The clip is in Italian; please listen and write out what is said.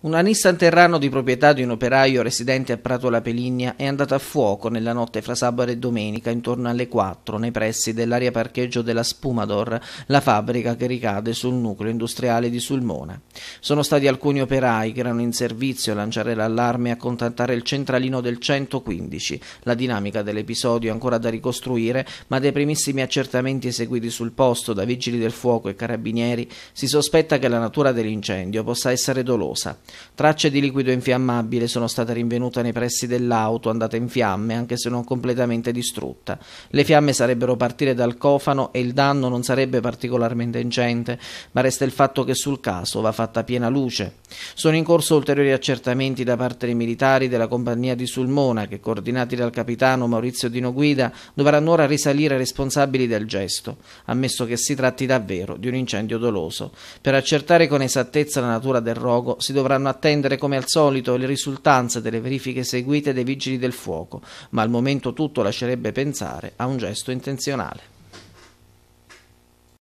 Una Nissan Terrano di proprietà di un operaio residente a Prato La Peligna è andata a fuoco nella notte fra sabato e domenica intorno alle 4 nei pressi dell'area parcheggio della Spumador, la fabbrica che ricade sul nucleo industriale di Sulmona. Sono stati alcuni operai che erano in servizio a lanciare l'allarme e a contattare il centralino del 115. La dinamica dell'episodio è ancora da ricostruire, ma dai primissimi accertamenti eseguiti sul posto da vigili del fuoco e carabinieri si sospetta che la natura dell'incendio possa essere dolosa. Tracce di liquido infiammabile sono state rinvenute nei pressi dell'auto andata in fiamme, anche se non completamente distrutta. Le fiamme sarebbero partite dal cofano e il danno non sarebbe particolarmente ingente, ma resta il fatto che sul caso va fatta piena luce. Sono in corso ulteriori accertamenti da parte dei militari della compagnia di Sulmona, che coordinati dal capitano Maurizio Dino Guida dovranno ora risalire responsabili del gesto, ammesso che si tratti davvero di un incendio doloso. Per accertare con esattezza la natura del rogo si dovranno dovranno attendere come al solito le risultanze delle verifiche seguite dai vigili del fuoco, ma al momento tutto lascerebbe pensare a un gesto intenzionale.